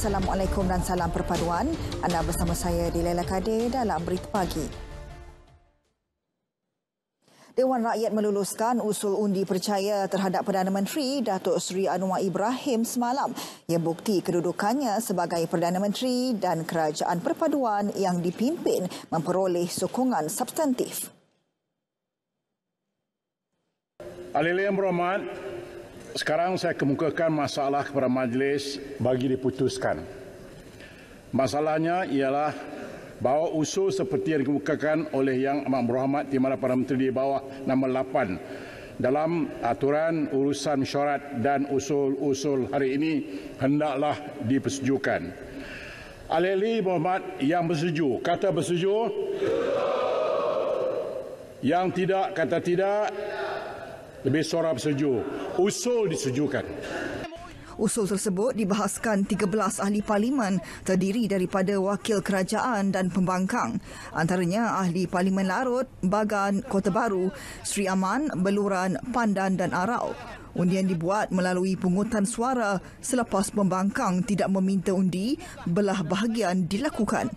Assalamualaikum dan salam perpaduan. Anda bersama saya di Lela Kadir dalam Berita Pagi. Dewan Rakyat meluluskan usul undi percaya terhadap Perdana Menteri Datuk Seri Anwar Ibrahim semalam. Ia bukti kedudukannya sebagai Perdana Menteri dan kerajaan perpaduan yang dipimpin memperoleh sokongan substantif. Alilah yang sekarang saya kemukakan masalah kepada majlis bagi diputuskan. Masalahnya ialah bahawa usul seperti yang dikemukakan oleh Yang Amat Berhormat Timbalan Perdana Menteri di bawah nombor 8 dalam aturan urusan syarat dan usul-usul hari ini hendaklah dipersetujukan. Alili Muhammad yang bersetuju. Kata bersetuju. Yang tidak kata tidak lebih sorap bersetuju usul disetujukan Usul tersebut dibahaskan 13 ahli parlimen terdiri daripada wakil kerajaan dan pembangkang. Antaranya ahli parlimen Larut, Bagan, Kota Baru, Sri Aman, Beluran, Pandan dan Arau. Undian dibuat melalui pungutan suara selepas pembangkang tidak meminta undi, belah bahagian dilakukan.